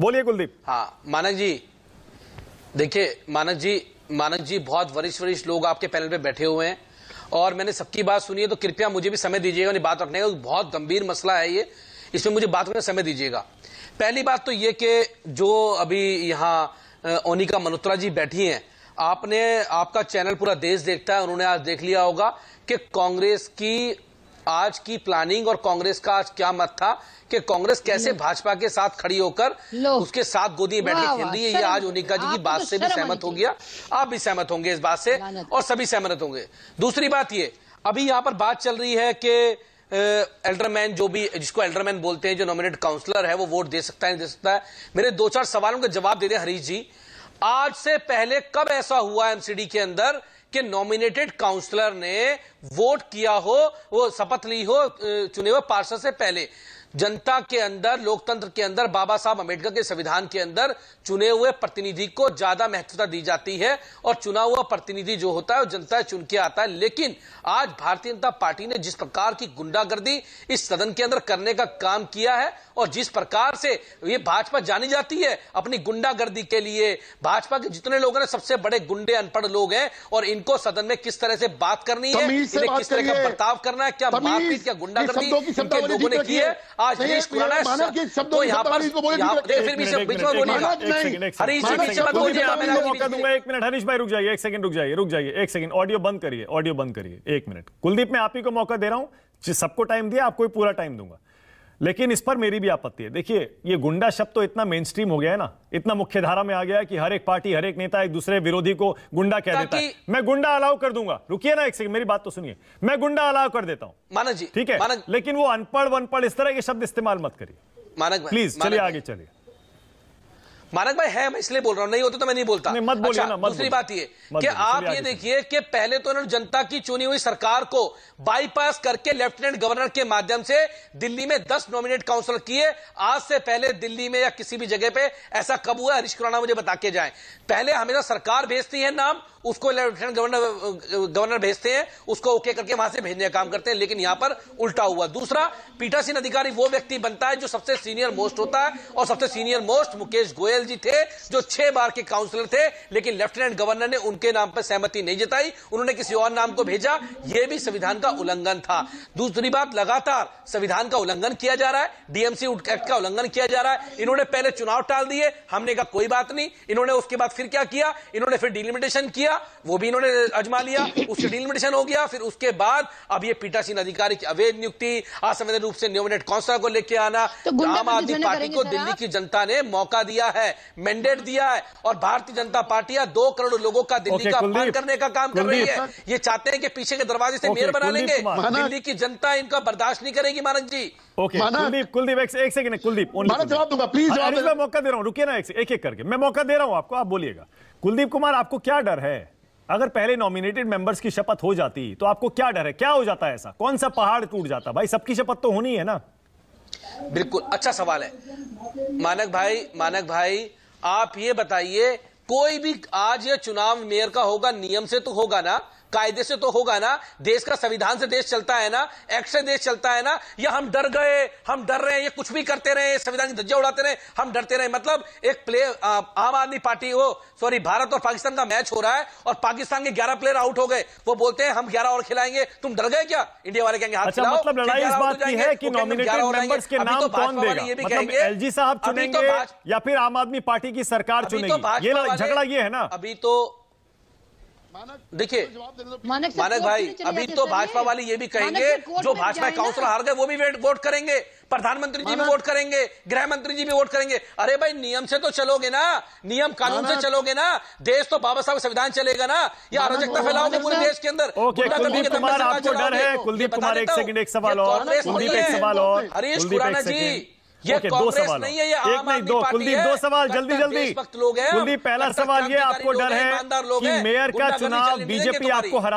बोलिए कुलदीप हाँ मानक जी देखिए मानक जी मानक जी बहुत वरिष्ठ वरिष्ठ लोग आपके पैनल पे बैठे हुए हैं और मैंने सबकी बात सुनी है तो कृपया मुझे भी समय दीजिएगा बात रखने का बहुत गंभीर मसला है ये इसमें मुझे बात करने समय दीजिएगा पहली बात तो ये कि जो अभी यहाँ ओनिका मल्होत्रा जी बैठी हैं आपने आपका चैनल पूरा देश देखता है उन्होंने आज देख लिया होगा कि कांग्रेस की आज की प्लानिंग और कांग्रेस का आज क्या मत था कि कांग्रेस कैसे हम्म। भाजपा के साथ खड़ी होकर उसके साथ गोदी बैठ के खेल रही है ये आज उनिका जी की तो बात से भी सहमत हो गया आप भी सहमत होंगे इस बात से और सभी सहमत होंगे दूसरी बात ये अभी यहाँ पर बात चल रही है कि एल्डरमैन जो भी जिसको एल्डरमैन बोलते हैं जो नॉमिनेट काउंसलर है वो वोट दे सकता है नहीं दे सकता है मेरे दो चार सवालों का जवाब दे दे हरीश जी आज से पहले कब ऐसा हुआ एमसीडी के अंदर कि नॉमिनेटेड काउंसलर ने वोट किया हो वो शपथ ली हो चुने हुए पार्षद से पहले जनता के अंदर लोकतंत्र के अंदर बाबा साहब अम्बेडकर के संविधान के अंदर चुने हुए प्रतिनिधि को ज्यादा महत्वता दी जाती है और चुना हुआ प्रतिनिधि जो होता है वो जनता चुन के आता है लेकिन आज भारतीय जनता पार्टी ने जिस प्रकार की गुंडागर्दी इस सदन के अंदर करने का काम किया है और जिस प्रकार से ये भाजपा जानी जाती है अपनी गुंडागर्दी के लिए भाजपा के जितने लोग हैं सबसे बड़े गुंडे अनपढ़ लोग हैं और इनको सदन में किस तरह से बात करनी है किस तरह का बर्ताव करना है क्या मारपीट क्या गुंडागर्दी लोगों ने की है आज हरीश खुराना तो यहाँ पर तो फिर बीच बीच में बोलिएगा एक मिनट हरीश भाई रुक जाइए एक सेकंड रुक जाइए रुक जाइए एक सेकंड ऑडियो बंद करिए ऑडियो बंद करिए एक मिनट कुलदीप मैं आप ही को मौका दे रहा हूँ सबको टाइम दिया आपको पूरा टाइम दूंगा लेकिन इस पर मेरी भी आपत्ति है देखिए ये गुंडा शब्द तो इतना मेन स्ट्रीम हो गया है ना इतना मुख्य धारा में आ गया है कि हर एक पार्टी हर एक नेता एक दूसरे विरोधी को गुंडा कह देता है मैं गुंडा अलाउ कर दूंगा रुकिए ना एक सेकंड मेरी बात तो सुनिए मैं गुंडा अलाउ कर देता हूँ मानक जी ठीक है लेकिन वो अनपढ़ वनपढ़ इस तरह के शब्द इस्तेमाल मत करिए मानक प्लीज चलिए आगे चलिए मानक भाई है मैं इसलिए बोल रहा हूँ नहीं होते तो मैं नहीं बोलता नहीं, मत अच्छा, ना, मत दूसरी बात ये कि आप ये देखिए कि पहले तो उन्होंने जनता की चुनी हुई सरकार को बाईपास करके लेफ्टिनेंट गवर्नर के माध्यम से दिल्ली में दस नॉमिनेट काउंसिल किए आज से पहले दिल्ली में या किसी भी जगह पे ऐसा कब हुआ हरीश खुराना मुझे बता के जाए पहले हमेशा सरकार भेजती है नाम उसको लेफ्टिनेंट गवर्नर गवर्नर भेजते हैं उसको ओके करके वहां से भेजने का काम करते हैं लेकिन यहां पर उल्टा हुआ दूसरा पीठासीन अधिकारी वो व्यक्ति बनता है जो सबसे सीनियर मोस्ट होता है और सबसे सीनियर मोस्ट मुकेश गोयल गोयल जी थे जो छह बार के काउंसलर थे लेकिन लेफ्टिनेंट गवर्नर ने उनके नाम पर सहमति नहीं जताई उन्होंने किसी और नाम को भेजा यह भी संविधान का उल्लंघन था दूसरी बात लगातार संविधान का उल्लंघन किया जा रहा है डीएमसी एक्ट का उल्लंघन किया जा रहा है इन्होंने पहले चुनाव टाल दिए हमने कहा कोई बात नहीं इन्होंने उसके बाद फिर क्या किया इन्होंने फिर डिलिमिटेशन किया वो भी इन्होंने अजमा लिया उससे डिलिमिटेशन हो गया फिर उसके बाद अब ये पीठासीन अधिकारी की अवैध नियुक्ति असंवैधानिक रूप से नियोमिनेट काउंसिल को लेकर आना तो आम आदमी पार्टी को दिल्ली की जनता ने मौका दिया है है मैंडेट दिया है और भारतीय जनता पार्टियां दो करोड़ लोगों का दिल्ली का अपमान करने का काम कर रही है ये चाहते हैं कि पीछे के दरवाजे से मेयर बना लेंगे दिल्ली की जनता इनका बर्दाश्त नहीं करेगी मानक जी कुलदीप कुलदीप एक सेकंड कुलदीप जवाब दूंगा प्लीज मैं मौका दे रहा हूँ रुकिए ना एक एक करके मैं मौका दे रहा हूँ आपको आप बोलिएगा कुलदीप कुमार आपको क्या डर है अगर पहले नॉमिनेटेड मेंबर्स की शपथ हो जाती तो आपको क्या डर है क्या हो जाता है ऐसा कौन सा पहाड़ टूट जाता भाई सबकी शपथ तो होनी है ना बिल्कुल अच्छा सवाल है मानक भाई मानक भाई आप ये बताइए कोई भी आज यह चुनाव मेयर का होगा नियम से तो होगा ना कायदे से तो होगा ना देश का संविधान से देश चलता है ना एक्ट से देश चलता है ना या हम डर गए हम डर रहे हैं ये कुछ भी करते रहे संविधान की धज्जा उड़ाते रहे हम डरते रहे मतलब एक प्लेयर आम आदमी पार्टी हो सॉरी भारत और पाकिस्तान का मैच हो रहा है और पाकिस्तान के ग्यारह प्लेयर आउट हो गए वो बोलते हैं हम ग्यारह और खिलाएंगे तुम डर गए क्या इंडिया वाले कहेंगे हाथ अच्छा, मतलब लड़ाई इस बात की है कि मेंबर्स के नाम तो कौन देगा मतलब एलजी साहब तो चुनेंगे या फिर आम आदमी पार्टी की सरकार तो चुनेगी ये झगड़ा ये है ना अभी तो देखिए मानक मानक भाई अभी तो भाजपा वाले ये भी कहेंगे जो भाजपा काउंसिलर हार गए वो भी वोट करेंगे प्रधानमंत्री जी भी वोट करेंगे गृह मंत्री जी भी वोट करेंगे अरे भाई नियम से तो चलोगे ना नियम कानून से चलोगे ना देश तो बाबा साहब संविधान चलेगा ना ये अराजकता फैलाओगे पूरे देश के अंदर कुलदीप कुमार डर है कुलदीप कुमार एक सेकंड एक सवाल और कुलदीप एक सवाल और हरीश खुराना जी ये okay, दो सवाल नहीं है ये एक नहीं दो कुलदीप दो सवाल जल्दी जल्दी कुलदीप पहला सवाल ये आपको डर है कि मेयर का चुनाव बीजेपी आपको हरा